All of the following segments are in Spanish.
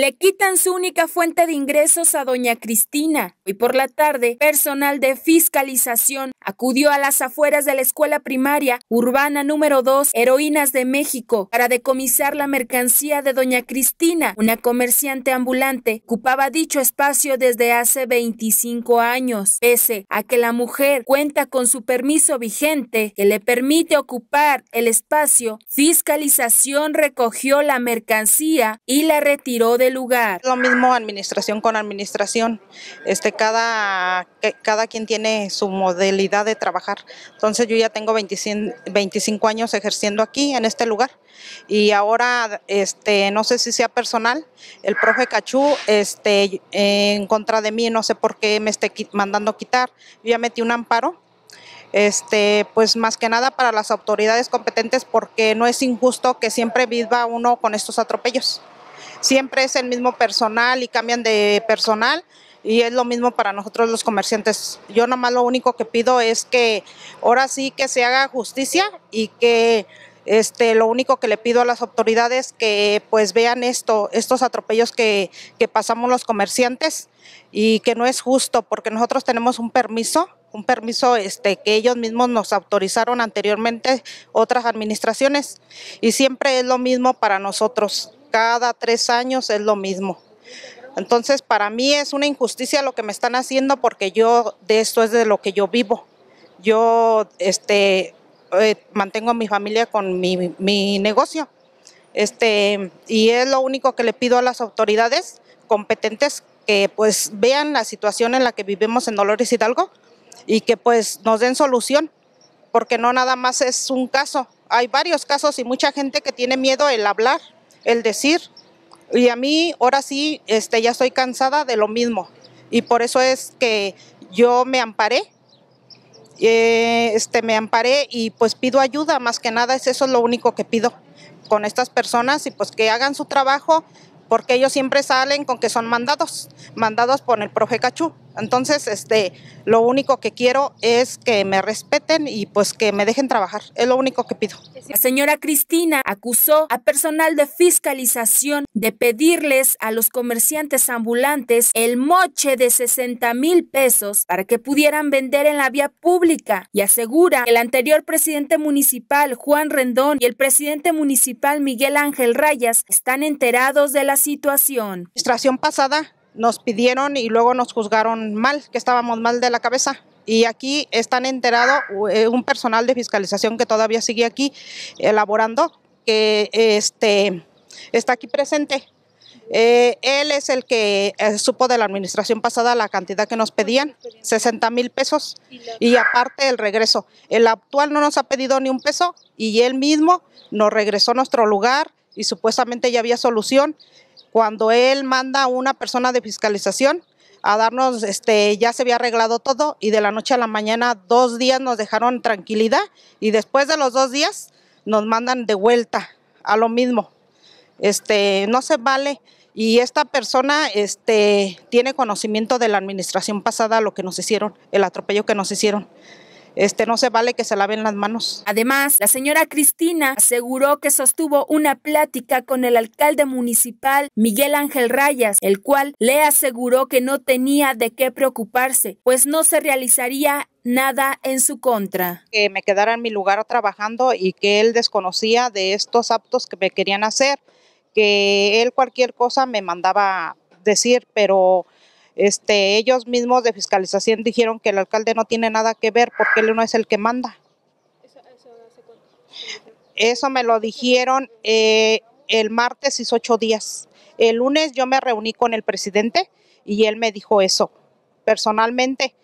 Le quitan su única fuente de ingresos a doña Cristina. Hoy por la tarde, personal de fiscalización acudió a las afueras de la escuela primaria urbana número 2, Heroínas de México, para decomisar la mercancía de doña Cristina, una comerciante ambulante, ocupaba dicho espacio desde hace 25 años, pese a que la mujer cuenta con su permiso vigente que le permite ocupar el espacio, fiscalización recogió la mercancía y la retiró de lugar. Lo mismo administración con administración. Este, cada, cada quien tiene su modalidad de trabajar. Entonces yo ya tengo 25, años ejerciendo aquí, en este lugar. Y ahora, este, no sé si sea personal, el profe Cachú, este, en contra de mí, no sé por qué me esté mandando quitar. Yo ya metí un amparo este, pues más que nada para las autoridades competentes porque no es injusto que siempre viva uno con estos atropellos siempre es el mismo personal y cambian de personal y es lo mismo para nosotros los comerciantes. Yo nomás lo único que pido es que ahora sí que se haga justicia y que este, lo único que le pido a las autoridades que pues vean esto, estos atropellos que, pasamos los comerciantes y que no es justo porque nosotros tenemos un permiso, un permiso este, que ellos mismos nos autorizaron anteriormente otras administraciones y siempre es lo mismo para nosotros cada tres años es lo mismo. Entonces, para mí es una injusticia lo que me están haciendo porque yo de esto es de lo que yo vivo. Yo este, eh, mantengo a mi familia con mi, negocio. Este, y es lo único que le pido a las autoridades competentes que pues vean la situación en la que vivimos en Dolores Hidalgo y que pues nos den solución, porque no nada más es un caso, hay varios casos y mucha gente que tiene miedo el hablar el decir. Y a mí, ahora sí, este, ya estoy cansada de lo mismo. Y por eso es que yo me amparé. Eh, este, me amparé y pues pido ayuda, más que nada es eso lo único que pido con estas personas y pues que hagan su trabajo porque ellos siempre salen con que son mandados, mandados por el profe Cachú. Entonces, este, lo único que quiero es que me respeten y pues que me dejen trabajar. Es lo único que pido. La señora Cristina acusó a personal de fiscalización de pedirles a los comerciantes ambulantes el moche de 60 mil pesos para que pudieran vender en la vía pública y asegura que el anterior presidente municipal Juan Rendón y el presidente municipal Miguel Ángel Rayas están enterados de la situación. administración pasada nos pidieron y luego nos juzgaron mal, que estábamos mal de la cabeza. Y aquí están enterado eh, un personal de fiscalización que todavía sigue aquí elaborando, que este, está aquí presente. Eh, él es el que eh, supo de la administración pasada la cantidad que nos pedían, 60 mil pesos, y aparte el regreso. El actual no nos ha pedido ni un peso y él mismo nos regresó a nuestro lugar y supuestamente ya había solución. Cuando él manda a una persona de fiscalización a darnos, este, ya se había arreglado todo y de la noche a la mañana dos días nos dejaron tranquilidad y después de los dos días nos mandan de vuelta a lo mismo. Este, no se vale y esta persona este, tiene conocimiento de la administración pasada, lo que nos hicieron, el atropello que nos hicieron este, no se vale que se laven las manos. Además, la señora Cristina aseguró que sostuvo una plática con el alcalde municipal Miguel Ángel Rayas, el cual le aseguró que no tenía de qué preocuparse, pues no se realizaría nada en su contra. Que me quedara en mi lugar trabajando y que él desconocía de estos actos que me querían hacer, que él cualquier cosa me mandaba decir, pero este, ellos mismos de fiscalización dijeron que el alcalde no tiene nada que ver porque él no es el que manda. Eso, me lo dijeron eh, el martes hizo ocho días. El lunes yo me reuní con el presidente y él me dijo eso personalmente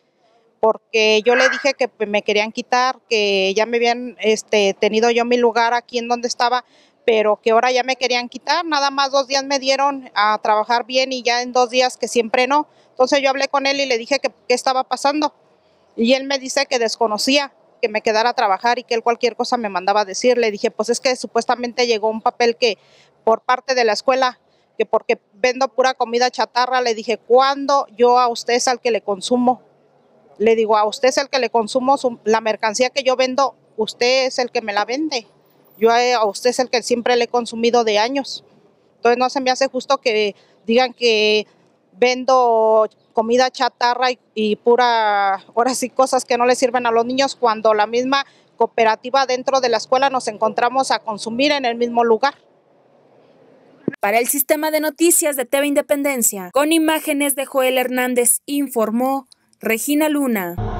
porque yo le dije que me querían quitar, que ya me habían este, tenido yo mi lugar aquí en donde estaba, pero que ahora ya me querían quitar, nada más dos días me dieron a trabajar bien y ya en dos días que siempre no. Entonces yo hablé con él y le dije que qué estaba pasando y él me dice que desconocía que me quedara a trabajar y que él cualquier cosa me mandaba a decir. Le dije, pues es que supuestamente llegó un papel que por parte de la escuela, que porque vendo pura comida chatarra, le dije, ¿cuándo yo a usted es al que le consumo? Le digo, a usted es el que le consumo la mercancía que yo vendo, usted es el que me la vende. Yo a usted es el que siempre le he consumido de años. Entonces no se me hace justo que digan que vendo comida chatarra y, pura, ahora sí, cosas que no le sirven a los niños cuando la misma cooperativa dentro de la escuela nos encontramos a consumir en el mismo lugar. Para el sistema de noticias de TV Independencia, con imágenes de Joel Hernández, informó Regina Luna.